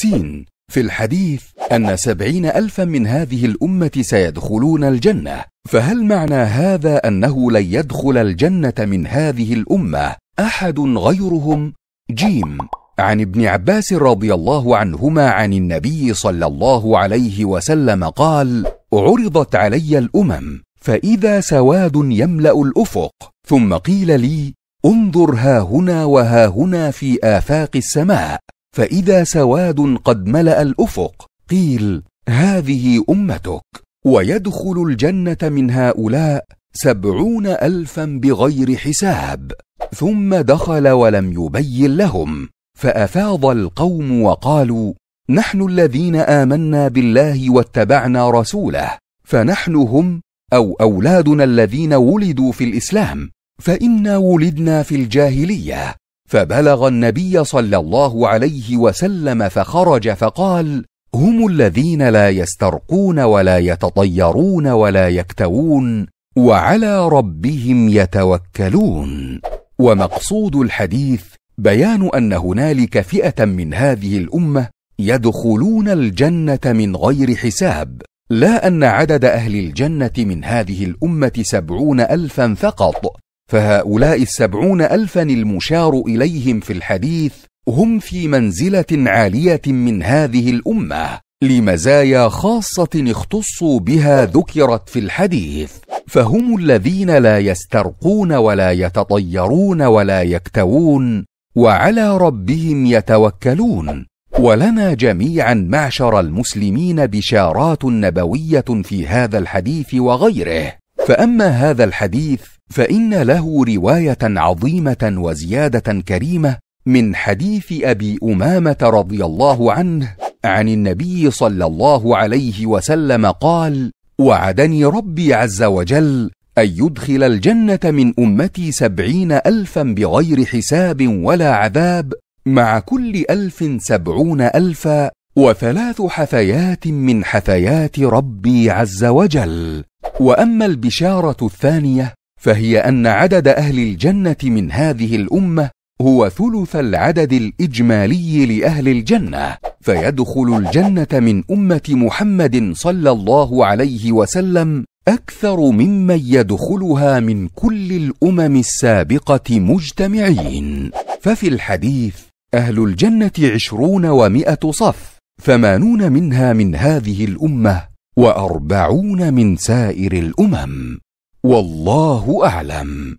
سين في الحديث أن سبعين ألفا من هذه الأمة سيدخلون الجنة فهل معنى هذا أنه لن يدخل الجنة من هذه الأمة أحد غيرهم؟ جيم عن ابن عباس رضي الله عنهما عن النبي صلى الله عليه وسلم قال عرضت علي الأمم فإذا سواد يملأ الأفق ثم قيل لي انظر ها هنا وها هنا في آفاق السماء فاذا سواد قد ملا الافق قيل هذه امتك ويدخل الجنه من هؤلاء سبعون الفا بغير حساب ثم دخل ولم يبين لهم فافاض القوم وقالوا نحن الذين امنا بالله واتبعنا رسوله فنحن هم او اولادنا الذين ولدوا في الاسلام فانا ولدنا في الجاهليه فبلغ النبي صلى الله عليه وسلم فخرج فقال هم الذين لا يسترقون ولا يتطيرون ولا يكتوون وعلى ربهم يتوكلون ومقصود الحديث بيان ان هنالك فئه من هذه الامه يدخلون الجنه من غير حساب لا ان عدد اهل الجنه من هذه الامه سبعون الفا فقط فهؤلاء السبعون ألفا المشار إليهم في الحديث هم في منزلة عالية من هذه الأمة لمزايا خاصة اختصوا بها ذكرت في الحديث فهم الذين لا يسترقون ولا يتطيرون ولا يكتوون وعلى ربهم يتوكلون ولنا جميعا معشر المسلمين بشارات نبويه في هذا الحديث وغيره فاما هذا الحديث فان له روايه عظيمه وزياده كريمه من حديث ابي امامه رضي الله عنه عن النبي صلى الله عليه وسلم قال وعدني ربي عز وجل ان يدخل الجنه من امتي سبعين الفا بغير حساب ولا عذاب مع كل الف سبعون الفا وثلاث حثيات من حثيات ربي عز وجل واما البشاره الثانيه فهي ان عدد اهل الجنه من هذه الامه هو ثلث العدد الاجمالي لاهل الجنه فيدخل الجنه من امه محمد صلى الله عليه وسلم اكثر ممن يدخلها من كل الامم السابقه مجتمعين ففي الحديث اهل الجنه عشرون ومائه صف ثمانون منها من هذه الامه واربعون من سائر الامم والله أعلم